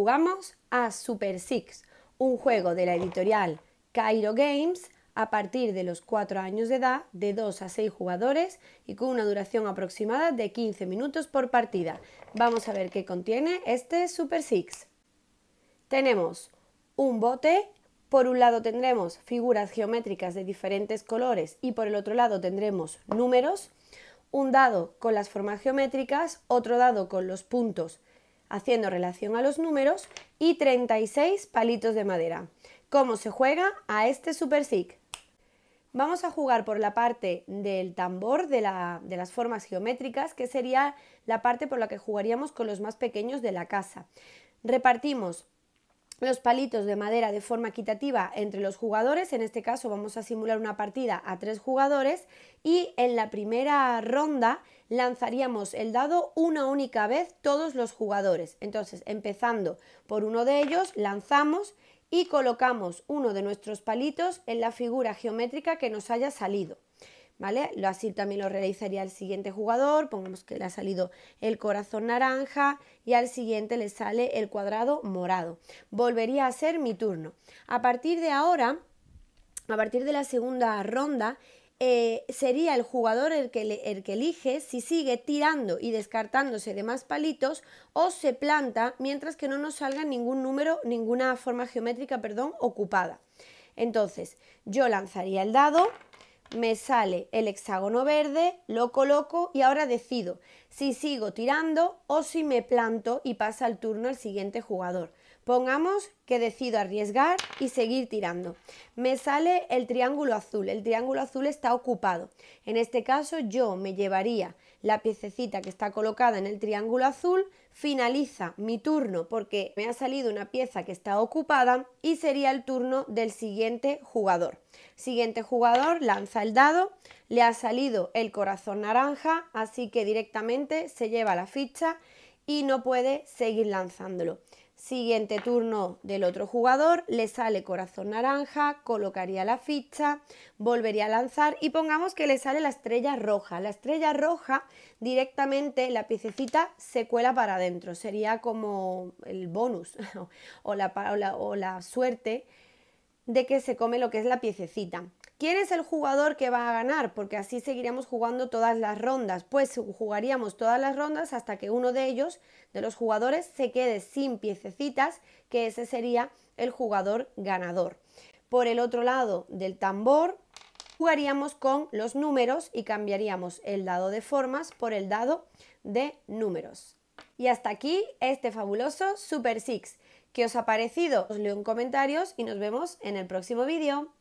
jugamos a Super Six, un juego de la editorial Cairo Games a partir de los 4 años de edad, de 2 a 6 jugadores y con una duración aproximada de 15 minutos por partida. Vamos a ver qué contiene este Super Six. Tenemos un bote, por un lado tendremos figuras geométricas de diferentes colores y por el otro lado tendremos números, un dado con las formas geométricas, otro dado con los puntos haciendo relación a los números y 36 palitos de madera. ¿Cómo se juega a este Super SIG? Vamos a jugar por la parte del tambor de, de, las formas geométricas, que sería la parte por la que jugaríamos con los más pequeños de la casa. Repartimos los palitos de madera de forma equitativa entre los jugadores. En este caso vamos a simular una partida a tres jugadores y en la primera ronda lanzaríamos el dado una única vez todos los jugadores. Entonces, empezando por uno de ellos, lanzamos y colocamos uno de nuestros palitos en la figura geométrica que nos haya salido. Lo así también lo realizaría el siguiente jugador, pongamos que le ha salido el corazón naranja y al siguiente le sale el cuadrado morado. Volvería a ser mi turno. A partir de ahora, a partir de la segunda ronda, eh, sería el jugador el que, elige si sigue tirando y descartándose de más palitos o se planta mientras que no nos salga ningún número, ninguna forma geométrica, perdón, ocupada. Entonces, yo lanzaría el dado, me sale el hexágono verde, lo coloco y ahora decido si sigo tirando o si me planto y pasa el turno al siguiente jugador. Pongamos que decido arriesgar y seguir tirando. Me sale el triángulo azul. El triángulo azul está ocupado. En este caso yo me llevaría la piececita que está colocada en el triángulo azul, finaliza mi turno porque me ha salido una pieza que está ocupada y sería el turno del siguiente jugador. Siguiente jugador lanza el dado, le ha salido el corazón naranja, así que directamente se lleva la ficha y no puede seguir lanzándolo. Siguiente turno del otro jugador, le sale corazón naranja, colocaría la ficha, volvería a lanzar y pongamos que le sale la estrella roja. La estrella roja directamente la piececita se cuela para adentro, sería como el bonus o la, o la suerte de que se come lo que es la piececita. ¿Quién es el jugador que va a ganar? Porque así seguiríamos jugando todas las rondas. Pues jugaríamos todas las rondas hasta que uno de ellos, de los jugadores, se quede sin piececitas, que ese sería el jugador ganador. Por el otro lado del tambor, jugaríamos con los números y cambiaríamos el dado de formas por el dado de números. Y hasta aquí este fabuloso Super Six. ¿Qué os ha parecido? Os leo en comentarios y nos vemos en el próximo vídeo.